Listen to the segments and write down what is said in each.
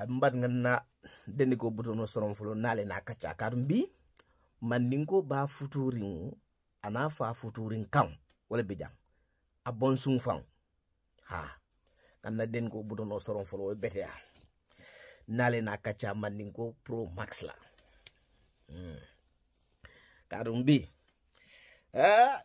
ambat ngana dende ko butono soron fulo nale na kacha karmbi maningo ba futurin ana fa futurin kam wala bejam a bon sung fan ha kanna den ko butono soron fulo be beta nale na kacha maningo pro max la hmm. karmbi eh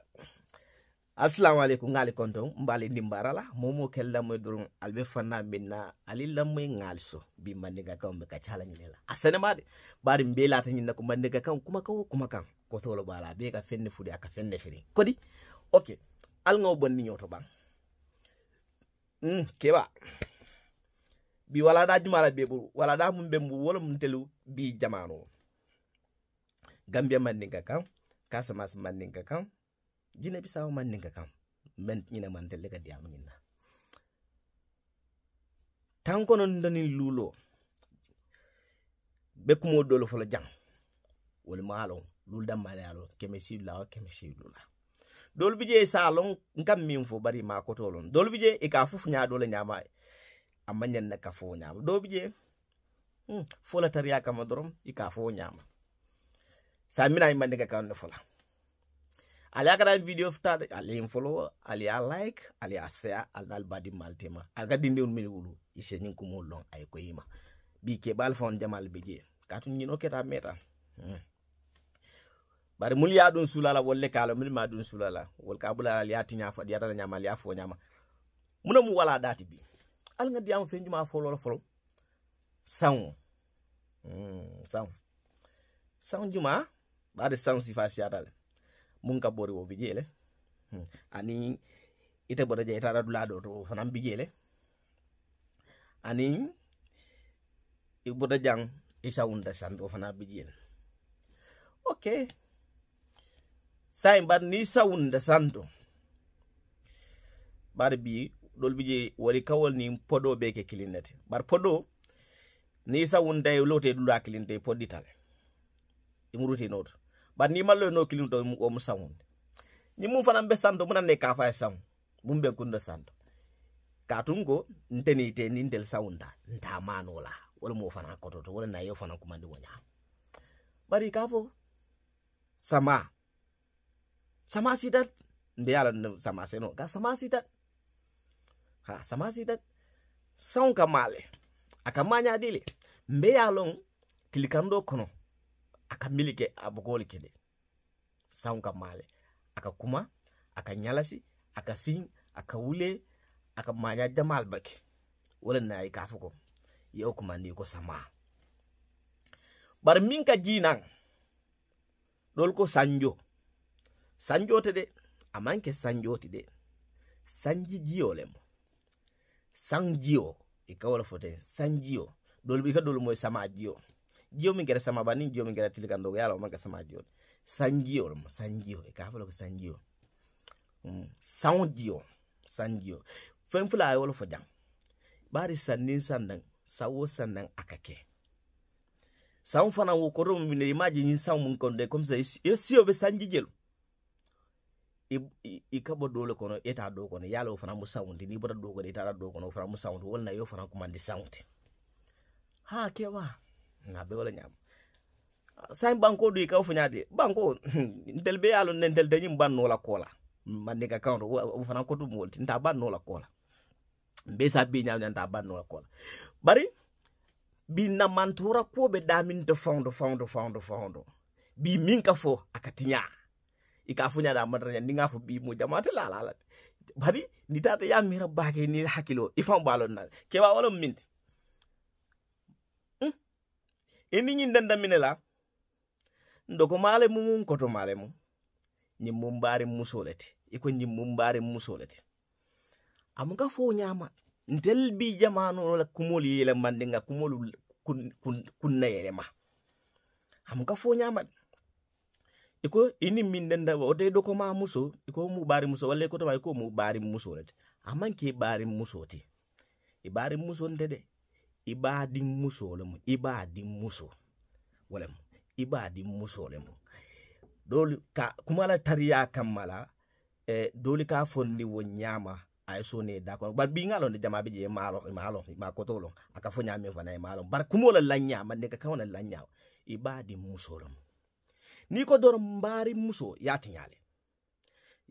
assalamu aleykum ngali kon ton mbali ndimbarala momo kel lamoy doron albe fanna minna ali lamoy ngal so bi mandiga kan be kacci hala ñinela a senema de bari mbelata ñinna ko mandiga kan kuma kan kuma kan ko tolo bala be ka fenne fudi aka fenne firi kodi ok al ngaw bonni ñoto ban mm keba bi wala da jumala be buru wala be mbu wala mum telu bi jamano gambia mandinga kan kasamas mandinga kan jine bisawo man ninga kam men ñina man telle kadi am ñinna tan kono danin luulo be kumo dolo fola jang wol maalo lul dammale alo keme siwla o keme siwlula dol bije sa lon ngam min fo bari ma ko tolon dol bije e ka fufu nya dole nyama amma nyen na ka fo nyama dol bije hmm fola tariya kama dorom e ka fo nyama sa mina imande ka kan fola Alia kada video futa ali ye follow ali a like ali a share ali n'ali badi maltema ali ka un mil wulu i kumo lɔn a bi ke bal fon jama ali be je ka tun bari muli y'a dun wolle kala la ma dun wol k'a bula ali y'a ti ɲa diyata ali y'a fo nyama muna mu wala dati bi ali ŋa diyamu fɛn jumaa fɔlɔ la fɔlɔ sanwo hmm. sanwo sanwo jumaa bari si fa si adala munkabori wo bijele hmm. ani ite bodaja itara dulado to fanan bijele ani iboda jang isawunda sando fana bijele okay sai bar ni sawunda sando bar bi dol bije wari kawol ni podo be ke kilinati bar podo ni sawunda e lote dula kilinte poditale imruti noto bani ni no kilinto do mu sanwunde ni mu fana be santo ne ka fa e sanwu mun be kunda santo katungo nteni teni ndel saunda nta manola wala mo fana to wala na yo fana kumandi wonya bari fo sama sama sidat nde yala sama seno ka sama sidat ha sama sidat male aka manya dile mbe ya long kilikando kono akamilike abogoli kede saunga male akakuma akanyalasi aka nyalasi aka aka aka jamal bake wala na yi kafu ko yau kuma ne ko sama bar minka ka jinan dol ko sanjo sanjo tede de amanke sanjo tede de sanji jiyo lemo sanjiyo ikawala foten sanjio dol bi ka dol moy sama jio jio min gere sama bani jio min gere tilika ndogo yala manga sama jio sanjio sanjio e ka fala ko sanjio mm sanjio sanjio fen fula ay wala jam bari sannin sandan sawo sandan akake sawo fana wo ko rom min imaji ni sawo mun konde kom sa e si obe sanji jelo i ka bɔ dole kono eta do kono yalo o fana mu ndi n'i bɔra do kono eta do kono fana mu sawunti walima y'o fana ko kumandi sawunti ha kɛ wa ngabbe wala ñam sain banko du ka fu de banko ndel be yalo ndel de ban no la kola man diga kan o fana ko dum wolti nta no la kola be sa bi nyaw nta no la kola bari bi na mantura ko be damin de fondo fondo fondo fondo bi min ka fo akatinya ika funya da madara ninga fo bi mu jamaata la la bari ni tata ya mira baake ni hakilo ifan balon na ke ba wala minti ini ñin dandamine la ndoko male mumum koto male mum ñin mum mbaari musoleti iko ñin mum mbaari musoleti amuga fo ñama ntel bi jamano la kumol yele mandinga nga kumol kun yele ma amuga fo ñama iko ini mindenda danda o doko ma muso iko mu bari muso walle ko to ma iko mu bari musoleti amanke bari musoti e bari muso ndede i b'a di muso le ma i b'a di n muso wala i b'a di muso le ma doli ka kuma la tariya kamma la eh, doli k'a fondi wo ñaama a ye so ne da kono bari bi ŋalo ne jama bi je maalo maalo ma koto lo a ka fo ñaami fana ye maalo bari kumo la lañaama ne ka kawo la lañaawo i b'a di muso le ma ni ko doro mbaari muso y'a tiñaale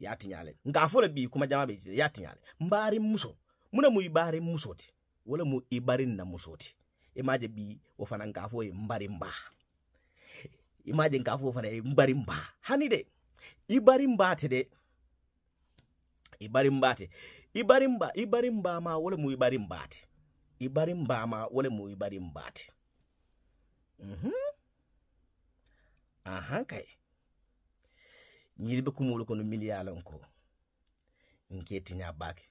y'a tiñaale nka a fo le bi kuma jama bi je y'a tiñaale mbaari muso muna mu i baari muso ti wala mu i barin na muso ti bi o fana k'a fɔ ye n bari n ba i m'a hani dɛ i bari n ba tɛ dɛ i bari n ba tɛ ma wala mu i bari n ba tɛ ma wala mu i bari n mhm ahan kai nyiri be kumulu kono miliyalon ko nketinya bake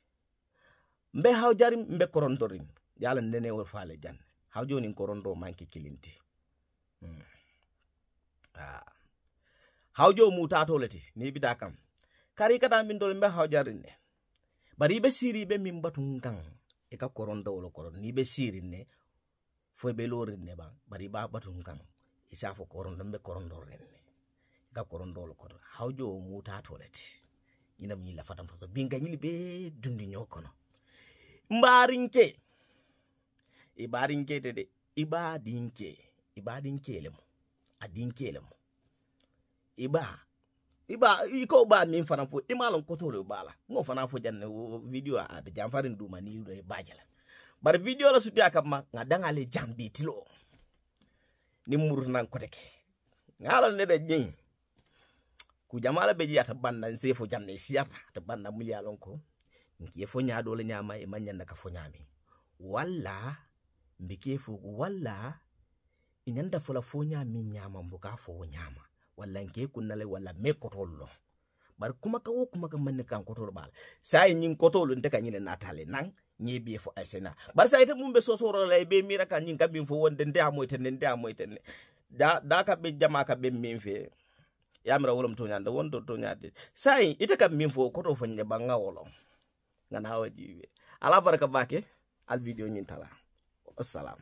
mbe haw jarim mbe korondorin yala nene wo faale jan haw joni korondo manki kilinti mm. ah. haw jo mutatoleti ni bida kam kari kata min dol mbe haw jarin ne bari be siri be min batun kan e ka korondo wolo koron ni be siri ne fo be lorin ne ba bari ba batun kan isa fo korondo mbe korondo ren ne ka korondo wolo koron haw jo mutatoleti ina mi la fatam fo so binga nyili be dundi nyokono mbarinke ibarinke dede iba dinke iba dinkelem adinkelem iba iba iko ba min fana fo imalon kotoro bala ngo fana fo janne video a be jamfarin duma ni do bajala bar video la suti akam ma ngadanga le jambi tilo ni murnan koteke ngalon ne de nyi ku jamala be jiyata bandan sefo janne siyata ta bandan muliyalon ko ngiyefonyaɗo le nyama e manyanda ka fonyami walla inyanda fola fonyami nyama mbuka fowo nyama walla ngeekunnale walla me kotollo bari kumaka wo manne kan kotolo bala saye ñin kotolo nte ka natale nan ñebiye fo asena bari sa ite mum be sosorola e be mira ka ñin kabin fo wonde nde amoytenne nde amoytenne da da ka be jama ka be min fe yamira wolom toñande won do toñade sayi ite kam min fo koto fo ñe banga nga nahawa jiwe ala baraka bake al video nyintala wassalam